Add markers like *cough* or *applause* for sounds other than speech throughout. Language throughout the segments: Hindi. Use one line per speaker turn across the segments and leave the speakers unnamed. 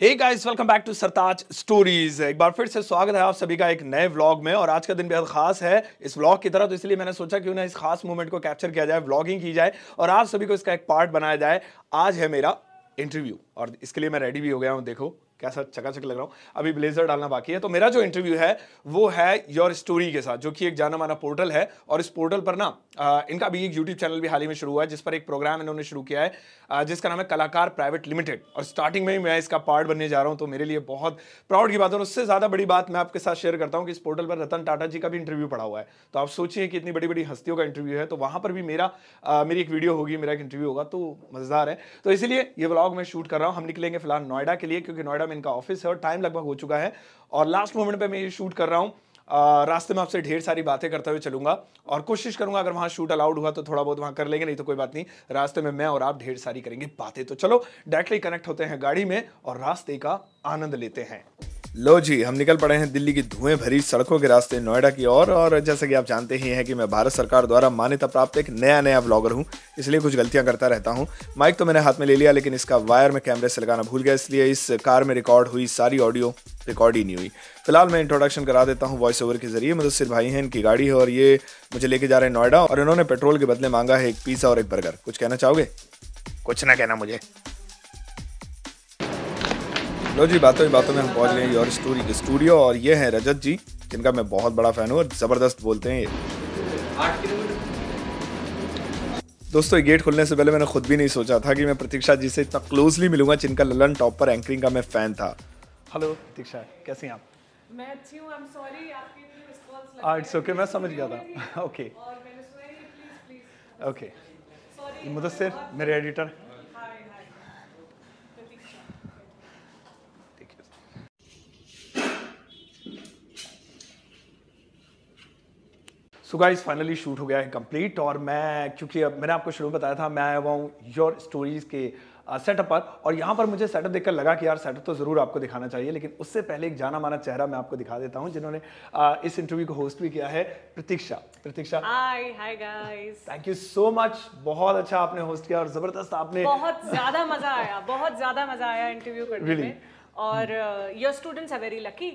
Hey guys welcome back to Sartaj stories एक बार फिर से स्वागत है आप सभी का एक नए व्लॉग में और आज का दिन बेहद खास है इस व्लॉग की तरह तो इसलिए मैंने सोचा क्यों ना इस खास मोमेंट को कैप्चर किया जाए व्लॉगिंग की जाए और आप सभी को इसका एक पार्ट बनाया जाए आज है मेरा इंटरव्यू और इसके लिए मैं रेडी भी हो गया हूँ देखो कैसा चकाचक लग रहा हूँ अभी ब्लेजर डालना बाकी है तो मेरा जो इंटरव्यू है वो है योर स्टोरी के साथ जो कि एक जाना माना पोर्टल है और इस पोर्टल पर ना आ, इनका भी एक यूट्यूब चैनल भी हाल ही में शुरू हुआ है जिस पर एक प्रोग्राम इन्होंने शुरू किया है आ, जिसका नाम है कलाकार प्राइवेट लिमिटेड और स्टार्टिंग में ही मैं इसका पार्ट बनने जा रहा हूँ तो मेरे लिए बहुत प्राउड की बात है और उससे ज़्यादा बड़ी बात मैं आपके साथ शेयर करता हूँ कि इस पोर्टल पर रतन टाटा जी का भी इंटरव्यू पड़ा हुआ है तो आप सोचिए कि इतनी बड़ी बड़ी हस्तियों का इंटरव्यू है तो वहाँ पर भी मेरा मेरी एक वीडियो होगी मेरा एक इंटरव्यू होगा तो मज़ेदार है तो इसलिए ये ब्लॉग मैं शूट कर रहा हूँ हम निकलेंगे फिलहाल नोएडा के लिए क्योंकि नोएडा में इनका ऑफिस है और टाइम लगभग हो चुका है और लास्ट मोमेंट पे मैं ये शूट कर रहा हूँ रास्ते में आपसे ढेर सारी बातें करते हुए चलूंगा और कोशिश करूंगा अगर वहाँ शूट अलाउड हुआ तो थोड़ा बहुत वहाँ कर लेंगे नहीं तो कोई बात नहीं रास्ते में मैं और आप ढेर सारी करेंगे बातें तो चलो डायरेक्टली कनेक्ट होते हैं गाड़ी में और रास्ते का आनंद लेते हैं लो जी हम निकल पड़े हैं दिल्ली की धुएं भरी सड़कों के रास्ते नोएडा की ओर और, और जैसा कि आप जानते ही हैं कि मैं भारत सरकार द्वारा मान्यता प्राप्त एक नया नया ब्लॉगर हूं इसलिए कुछ गलतियां करता रहता हूं माइक तो मैंने हाथ में ले लिया लेकिन इसका वायर में कैमरे से लगाना भूल गया इसलिए इस कार में रिकॉर्ड हुई सारी ऑडियो रिकॉर्ड ही नहीं हुई फिलहाल मैं इंट्रोडक्शन करा देता हूँ वॉइस ओवर के जरिए मुदसर भाई हैं इनकी गाड़ी है और ये मुझे लेके जा रहे हैं नोएडा और इन्होंने पेट्रोल के बदले मांगा है एक पिज़्ज़ा और एक बर्गर कुछ कहना चाहोगे कुछ ना कहना मुझे लो जी बातों ही बातों में हम पहुंच गए हैं योर स्टोरी के स्टूडियो और ये हैं रजत जी जिनका मैं बहुत बड़ा फ़ैन हूँ और ज़बरदस्त बोलते हैं ये दोस्तों गेट खुलने से पहले मैंने खुद भी नहीं सोचा था कि मैं प्रतीक्षा जी से इतना क्लोजली मिलूंगा जिनका ललन टॉप पर एंकरिंग का मैं फ़ैन था हेलो प्रतीक्षा कैसे हैं आप
मैं अच्छी हूँ आई एम सॉरी आपके लिए रिस्पांस लगा इट्स ओके मैं समझ गया था ओके ओके मुदस्सिर मेरे editor
so guys finally shoot हो गया है कंप्लीट और मैं क्योंकि अब मैंने आपको शुरू में बताया था मैं आया हुआ हूँ योर स्टोरीज़ के सेटअप पर और यहाँ पर मुझे सेटअप देखकर लगा कि यार सेटअप तो ज़रूर आपको दिखाना चाहिए लेकिन उससे पहले एक जाना माना चेहरा मैं आपको दिखा देता हूँ जिन्होंने इस इंटरव्यू को होस्ट भी किया है Pratiksha Pratiksha
hi hi guys
thank you so much बहुत अच्छा आपने होस्ट किया और ज़बरदस्त आपने बहुत
ज़्यादा मज़ा आया बहुत ज़्यादा मज़ा आया इंटरव्यू करने really? में और your students are very lucky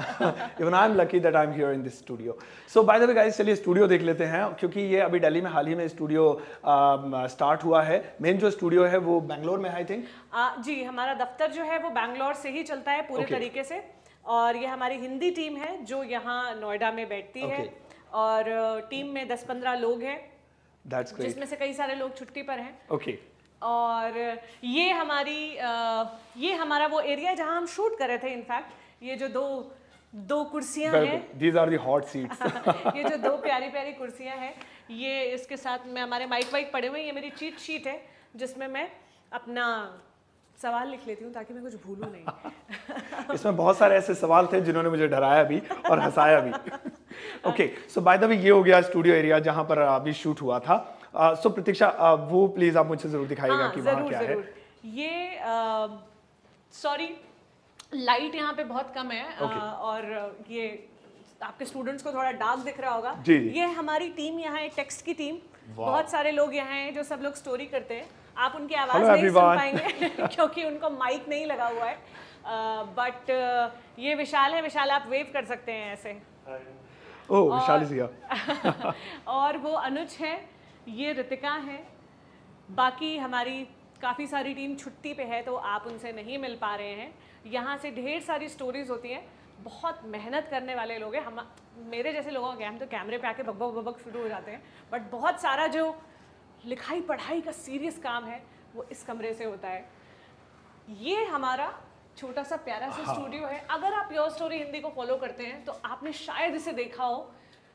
even I am lucky that I am here in this studio so by the way guys चलिए स्टूडियो देख लेते हैं क्योंकि ये अभी दिल्ली में हाल ही में स्टूडियो स्टार्ट um, हुआ है मेन जो स्टूडियो है वो बैंगलोर में आई थिंक
uh, जी हमारा दफ्तर जो है वो बैंगलोर से ही चलता है पूरे okay. तरीके से और ये हमारी हिंदी टीम है जो यहाँ नोएडा में बैठती okay. है और टीम uh, में 10-15 लोग हैं जिसमें से कई सारे लोग छुट्टी पर हैं ओके okay. और ये हमारी ये हमारा वो एरिया जहाँ हम शूट कर रहे थे इनफैक्ट ये जो दो दो कुर्सियाँ हैं
these are the hot
seats ये जो दो प्यारी प्यारी कुर्सियाँ हैं ये इसके साथ में हमारे माइक वाइक पड़े हुए ये मेरी चीट शीट है जिसमें मैं अपना सवाल लिख लेती हूँ ताकि मैं कुछ भूलू नहीं
*laughs* इसमें बहुत सारे ऐसे सवाल थे जिन्होंने मुझे डराया भी और हंसाया भी okay so by the way ये हो गया स्टूडियो एरिया जहाँ पर अभी शूट हुआ था सो प्रतीक्षा वो प्लीज आप मुझे जरूर दिखाइएगा हाँ, कि वहाँ क्या जरूर.
है ये सॉरी लाइट यहाँ पे बहुत कम है okay. आ, और ये आपके स्टूडेंट्स को थोड़ा डार्क दिख रहा होगा जी, जी. ये हमारी टीम यहाँ है टेक्स्ट की टीम बहुत सारे लोग यहाँ हैं जो सब लोग स्टोरी करते हैं आप उनकी आवाज़ Hello, नहीं सुन पाएंगे *laughs* क्योंकि उनको माइक नहीं लगा हुआ है बट uh, uh, ये विशाल है विशाल आप वेव कर सकते हैं ऐसे ओह oh, विशाल
और,
*laughs* और वो अनुज है ये रितिका है बाकी हमारी काफ़ी सारी टीम छुट्टी पे है तो आप उनसे नहीं मिल पा रहे हैं यहाँ से ढेर सारी स्टोरीज़ होती हैं बहुत मेहनत करने वाले लोग हैं हम मेरे जैसे लोगों के हम तो कैमरे पे आके भगभ भगभग शुरू हो जाते हैं बट बहुत सारा जो लिखाई पढ़ाई का सीरियस काम है वो इस कमरे से होता है ये हमारा छोटा सा प्यारा सा स्टूडियो हाँ। है अगर आप योर स्टोरी हिंदी को फॉलो करते हैं तो आपने शायद इसे देखा हो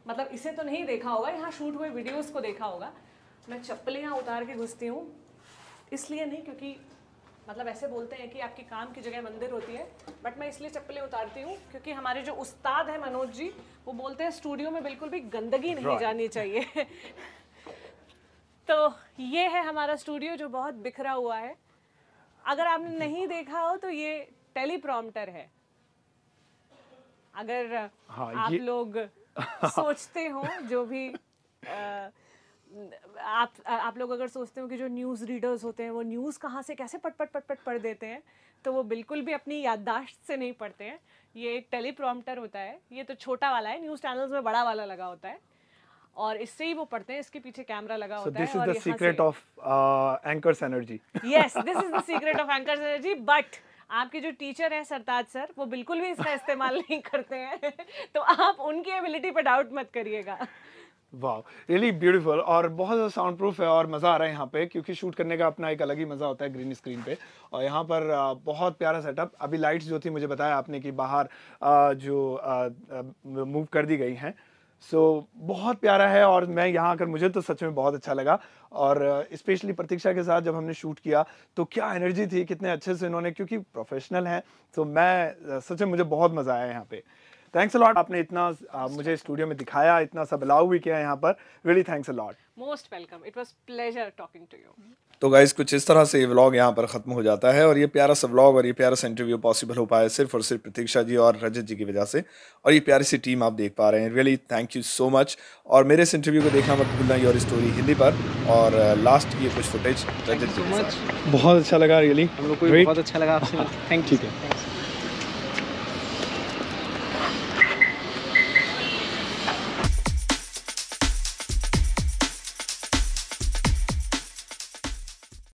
मतलब इसे तो नहीं देखा होगा यहाँ शूट हुए वीडियोस को देखा होगा मैं चप्पलें यहाँ उतार के घुसती हूँ इसलिए नहीं क्योंकि मतलब ऐसे बोलते हैं कि आपकी काम की जगह मंदिर होती है बट मैं इसलिए चप्पलें उतारती हूँ क्योंकि हमारे जो उस्ताद हैं मनोज जी वो बोलते हैं स्टूडियो में बिल्कुल भी गंदगी नहीं जानी चाहिए *laughs* तो ये है हमारा स्टूडियो जो बहुत बिखरा हुआ है अगर आपने नहीं देखा हो तो ये टेलीप्रॉम्प्टर है अगर हाँ, आप लोग *laughs* सोचते हो जो भी आ, आप आप लोग अगर सोचते हो कि जो न्यूज़ रीडर्स होते हैं वो न्यूज़ कहाँ से कैसे पट पट पट पट पढ़ देते हैं तो वो बिल्कुल भी अपनी याददाश्त से नहीं पढ़ते हैं ये एक टेलीप्रॉम्प्टर होता है ये तो छोटा वाला है न्यूज़ चैनल्स में बड़ा वाला लगा होता है और इससे ही वो पढ़ते हैं इसके पीछे कैमरा लगा so होता है is और the secret
of uh, anchors energy yes this is the *laughs* secret
of anchors energy but आपके जो टीचर हैं सरताज सर वो बिल्कुल भी इसका इस्तेमाल नहीं करते हैं तो आप उनकी एबिलिटी पर डाउट मत करिएगा
वाह रियली ब्यूटीफुल और बहुत ज़्यादा साउंड प्रूफ है और मज़ा आ रहा है यहाँ पे क्योंकि शूट करने का अपना एक अलग ही मज़ा होता है ग्रीन स्क्रीन पे और यहाँ पर बहुत प्यारा सेटअप अभी लाइट्स जो थी मुझे बताया आपने कि बाहर जो मूव कर दी गई हैं सो so, बहुत प्यारा है और मैं यहाँ आकर मुझे तो सच में बहुत अच्छा लगा और स्पेशली प्रतीक्षा के साथ जब हमने शूट किया तो क्या एनर्जी थी कितने अच्छे से इन्होंने क्योंकि प्रोफेशनल हैं तो मैं सच में मुझे बहुत मज़ा आया यहाँ पे थैंक्स अलॉट आपने इतना uh, मुझे स्टूडियो में दिखाया इतना सब अलाउ भी किया यहाँ पर really thanks a lot
most welcome it was pleasure talking to you
तो गाइज कुछ इस तरह से ये व्लॉग यहाँ पर ख़त्म हो जाता है और ये प्यारा सा व्लॉग और ये प्यारा सा इंटरव्यू पॉसिबल हो पाया सिर्फ और सिर्फ प्रतीक्षा जी और रजत जी की वजह से और ये प्यारी सी टीम आप देख पा रहे हैं really thank you so much और मेरे इस इंटरव्यू को देखना मत भूलना योर स्टोरी हिंदी पर और लास्ट ये कुछ फुटेज रजत जी बहुत अच्छा लगा रियली हम लोग को बहुत अच्छा लगा थैंक यू